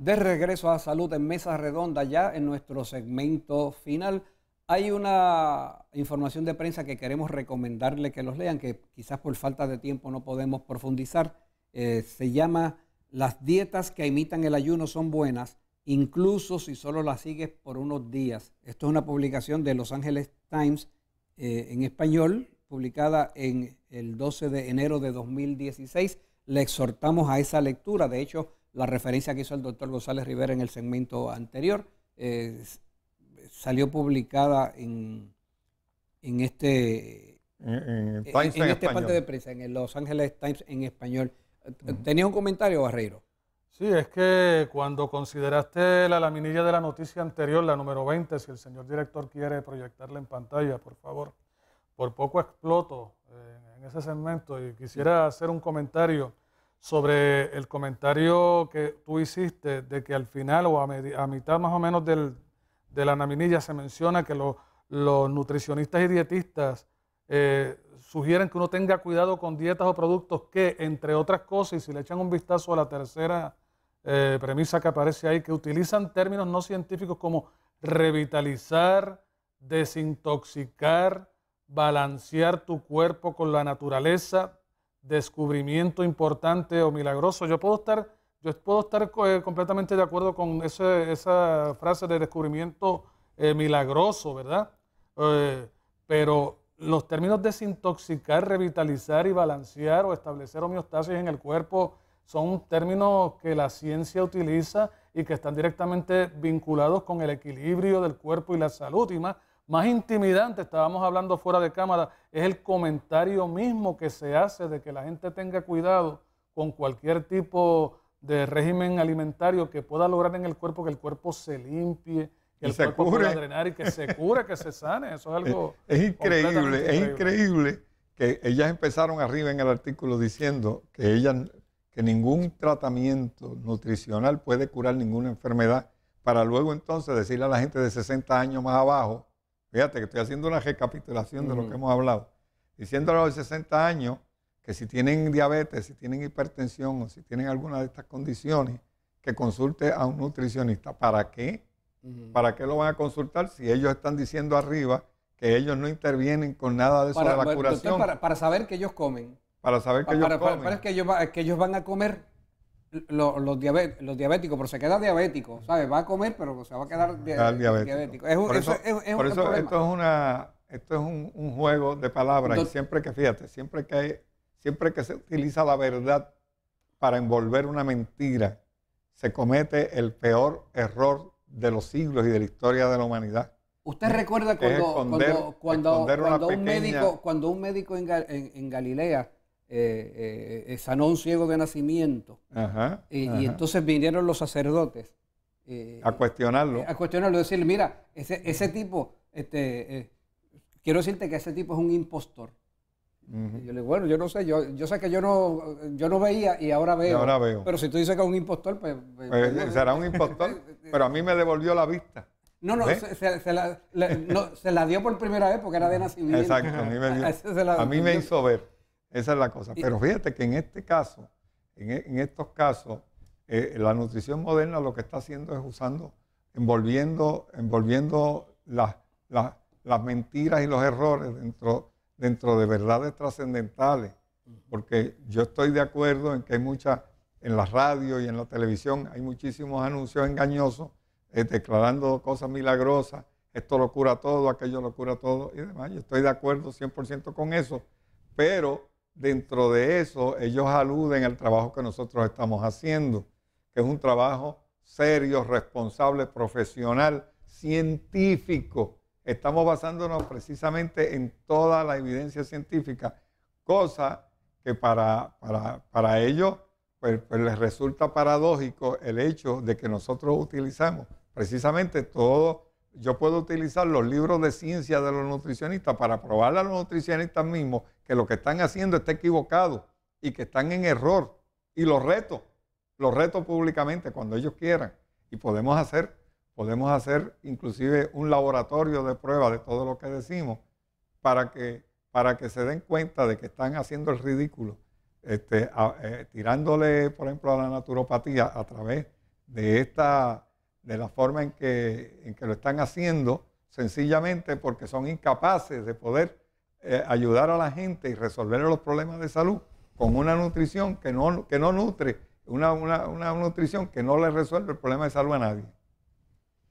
de regreso a salud en mesa redonda ya en nuestro segmento final. Hay una información de prensa que queremos recomendarle que los lean, que quizás por falta de tiempo no podemos profundizar. Eh, se llama Las dietas que imitan el ayuno son buenas, incluso si solo las sigues por unos días. Esto es una publicación de Los Angeles Times eh, en español, publicada en el 12 de enero de 2016. Le exhortamos a esa lectura. De hecho, la referencia que hizo el doctor González Rivera en el segmento anterior, salió publicada en, en este... En, este parte de prensa, en el Los Ángeles Times en español. ¿Tenías un comentario, Barreiro? Sí, es que cuando consideraste la laminilla de la noticia anterior, la número 20, si el señor director quiere proyectarla en pantalla, por favor, por poco exploto eh, en ese segmento y quisiera hacer un comentario sobre el comentario que tú hiciste de que al final o a, mitad más o menos de la naminilla se menciona que los nutricionistas y dietistas eh, sugieren que uno tenga cuidado con dietas o productos que, entre otras cosas, y si le echan un vistazo a la tercera eh, premisa que aparece ahí, que utilizan términos no científicos como revitalizar, desintoxicar, balancear tu cuerpo con la naturaleza, descubrimiento importante o milagroso. Yo puedo estar, yo puedo estar eh, completamente de acuerdo con esa frase de descubrimiento eh, milagroso, ¿verdad? Eh, pero los términos desintoxicar, revitalizar y balancear o establecer homeostasis en el cuerpo son términos que la ciencia utiliza y que están directamente vinculados con el equilibrio del cuerpo y la salud. Y más, más intimidante, estábamos hablando fuera de cámara, es el comentario mismo que se hace de que la gente tenga cuidado con cualquier tipo de régimen alimentario que pueda lograr en el cuerpo que el cuerpo se limpie, que el cuerpo pueda drenar y que se cure, que se sane. Eso es algo. increíble, es increíble que ellas empezaron arriba en el artículo diciendo que ellas que ningún tratamiento nutricional puede curar ninguna enfermedad, para luego entonces decirle a la gente de 60 años más abajo Fíjate que estoy haciendo una recapitulación de lo que mm. hemos hablado. Diciéndole a los 60 años que si tienen diabetes, si tienen hipertensión o si tienen alguna de estas condiciones, que consulte a un nutricionista. ¿Para qué? ¿Para qué lo van a consultar si ellos están diciendo arriba que ellos no intervienen con nada de eso de la Para, saber que ellos comen. Para saber que ellos comen. Para, que que ellos van a comer los, los, diabéticos, pero se queda diabético, ¿sabes? Va a comer, pero se va a quedar eh, diabético. Es por eso, esto es una esto es un, juego de palabras y siempre que fíjate, siempre que siempre que se utiliza la verdad para envolver una mentira, se comete el peor error de los siglos y de la historia de la humanidad. ¿Usted recuerda cuando, cuando, un médico, cuando un médico en Galilea eh, eh, eh, sanó un ciego de nacimiento. Y entonces vinieron los sacerdotes. a cuestionarlo. a cuestionarlo, decirle, mira, ese, ese tipo, este, quiero decirte que ese tipo es un impostor. yo le digo, bueno, yo no sé, yo, yo sé que yo no, yo no veía y ahora veo. Pero si tú dices que es un impostor, pues... pues, pues será un impostor, pero a mí me devolvió la vista. No, no, se, la, dio por primera vez porque era de nacimiento. Exacto, a mí me hizo ver. Esa es la cosa. Pero fíjate que en este caso, en, e, estos casos, eh, la nutrición moderna lo que está haciendo es usando, envolviendo, envolviendo las, las, mentiras y los errores dentro, dentro de verdades trascendentales. Porque yo estoy de acuerdo en que hay muchas en la radio y en la televisión hay muchísimos anuncios engañosos eh, declarando cosas milagrosas, esto lo cura todo, aquello lo cura todo y demás. Yo estoy de acuerdo 100% con eso, pero dentro de eso, ellos aluden al trabajo que nosotros estamos haciendo, que es un trabajo serio, responsable, profesional, científico. Estamos basándonos precisamente en toda la evidencia científica, cosa que para, para, para ellos pues, pues, les resulta paradójico el hecho de que nosotros utilizamos precisamente todo. Yo puedo utilizar los libros de ciencia de los nutricionistas para probar a los nutricionistas mismos que lo que están haciendo está equivocado y que están en error. Y los reto, los reto públicamente cuando ellos quieran. Y podemos hacer, podemos hacer inclusive un laboratorio de prueba de todo lo que decimos para que, para que se den cuenta de que están haciendo el ridículo, este, eh, tirándole, por ejemplo, a la naturopatía a través de esta, de la forma en que, en que lo están haciendo, sencillamente porque son incapaces de poder eh, ayudar a la gente y resolver los problemas de salud con una nutrición que no, que no nutre, una, nutrición que no le resuelve el problema de salud a nadie.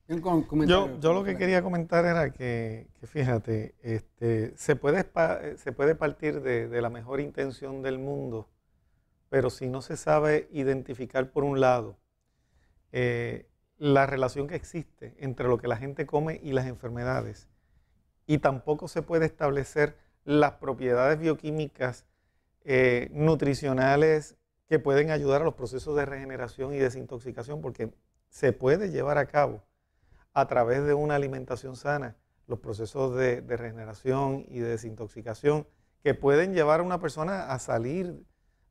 Yo, lo que quería comentar era que, fíjate, este, se, puede, eh, se puede partir de, la mejor intención del mundo, pero si no se sabe identificar por un lado eh, la relación que existe entre lo que la gente come y las enfermedades, y tampoco se puede establecer las propiedades bioquímicas eh, nutricionales que pueden ayudar a los procesos de regeneración y desintoxicación, porque se puede llevar a cabo a través de una alimentación sana los procesos de, regeneración y desintoxicación que pueden llevar a una persona a salir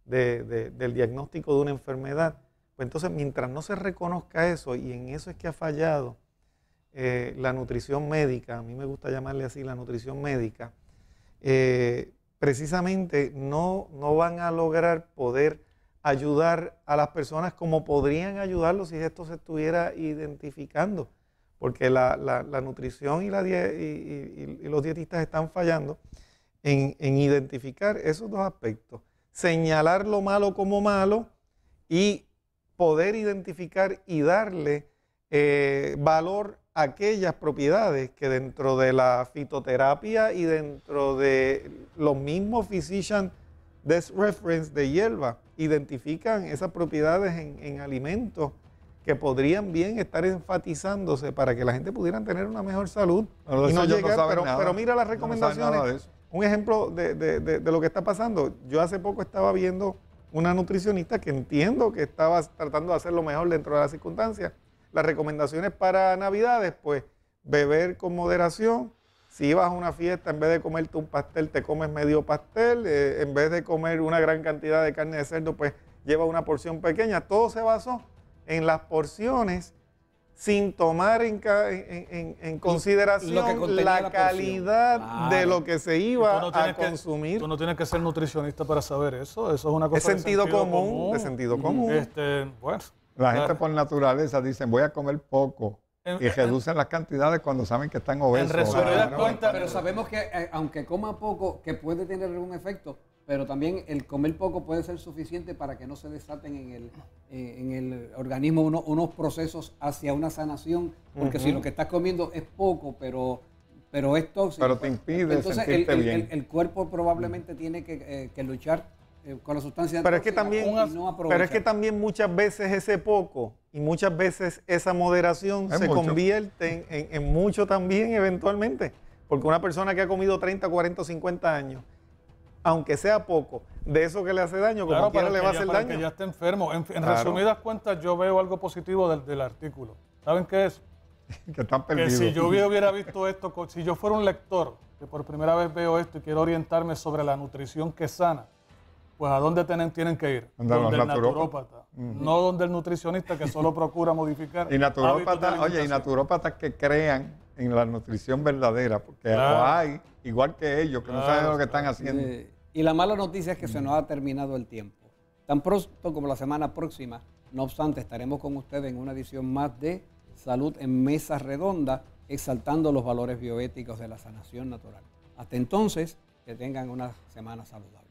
del diagnóstico de una enfermedad. Pues entonces, mientras no se reconozca eso, y en eso es que ha fallado eh, la nutrición médica, a mí me gusta llamarle así la nutrición médica, eh, precisamente no, no van a lograr poder ayudar a las personas como podrían ayudarlos si esto se estuviera identificando, porque la, nutrición y, la los dietistas están fallando en, identificar esos dos aspectos, señalar lo malo como malo y poder identificar y darle eh, valor aquellas propiedades que dentro de la fitoterapia y dentro de los mismos physician desk reference de hierba identifican esas propiedades en, alimentos que podrían bien estar enfatizándose para que la gente pudiera tener una mejor salud. Pero, y no mira las recomendaciones. un ejemplo de, de, lo que está pasando. Yo hace poco estaba viendo una nutricionista que entiendo que estaba tratando de hacer lo mejor dentro de las circunstancias las recomendaciones para Navidades, pues beber con moderación. Si vas a una fiesta, en vez de comerte un pastel, te comes medio pastel. Eh, en vez de comer una gran cantidad de carne de cerdo, pues lleva una porción pequeña. Todo se basó en las porciones sin tomar en, consideración la, calidad de lo que se iba a consumir. tú no tienes que ser nutricionista para saber eso. Eso es una cosa de sentido, común, De sentido común. Este, bueno, la ah. gente por naturaleza dice, voy a comer poco. y reducen las cantidades cuando saben que están obesos. pero sabemos que eh, aunque coma poco, que puede tener algún efecto, pero también el comer poco puede ser suficiente para que no se desaten en el, eh, organismo unos procesos hacia una sanación, porque si lo que estás comiendo es poco, pero pero es tóxico. Pero te impide entonces, el, bien. el, cuerpo probablemente mm. tiene que eh, luchar eh, con la sustancia pero es que también Pero es que también muchas veces ese poco y muchas veces esa moderación se convierte en, mucho también eventualmente. Porque una persona que ha comido 30, 40 50 años, aunque sea poco, de eso que le hace daño, como le va a hacer daño. que ya está enfermo. En, resumidas cuentas, yo veo algo positivo del, artículo. ¿Saben qué es? que están perdidos. Que si yo hubiera visto esto, si yo fuera un lector que por primera vez veo esto y quiero orientarme sobre la nutrición que sana, pues a dónde tienen, tienen que ir. Donde, el naturópata. No donde el nutricionista que solo procura modificar. y naturópatas, oye, y naturópatas que crean en la nutrición verdadera, porque lo hay, igual que ellos, que no saben lo que están haciendo. Y la mala noticia es que se nos ha terminado el tiempo. Tan pronto como la semana próxima, no obstante, estaremos con ustedes en una edición más de Salud en Mesa Redonda, exaltando los valores bioéticos de la sanación natural. Hasta entonces, que tengan una semana saludable.